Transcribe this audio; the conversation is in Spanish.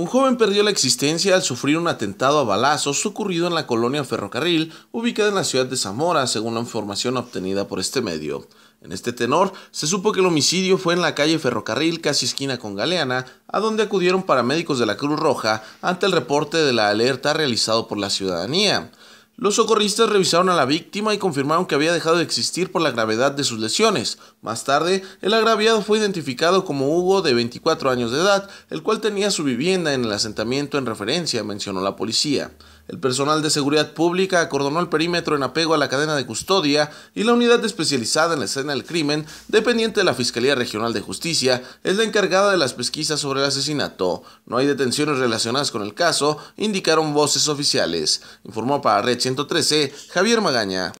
Un joven perdió la existencia al sufrir un atentado a balazos ocurrido en la colonia Ferrocarril, ubicada en la ciudad de Zamora, según la información obtenida por este medio. En este tenor, se supo que el homicidio fue en la calle Ferrocarril, casi esquina con Galeana, a donde acudieron paramédicos de la Cruz Roja ante el reporte de la alerta realizado por la ciudadanía. Los socorristas revisaron a la víctima y confirmaron que había dejado de existir por la gravedad de sus lesiones. Más tarde, el agraviado fue identificado como Hugo de 24 años de edad, el cual tenía su vivienda en el asentamiento en referencia, mencionó la policía. El personal de seguridad pública acordonó el perímetro en apego a la cadena de custodia y la unidad especializada en la escena del crimen, dependiente de la Fiscalía Regional de Justicia, es la encargada de las pesquisas sobre el asesinato. No hay detenciones relacionadas con el caso, indicaron voces oficiales. Informó para 113, Javier Magaña.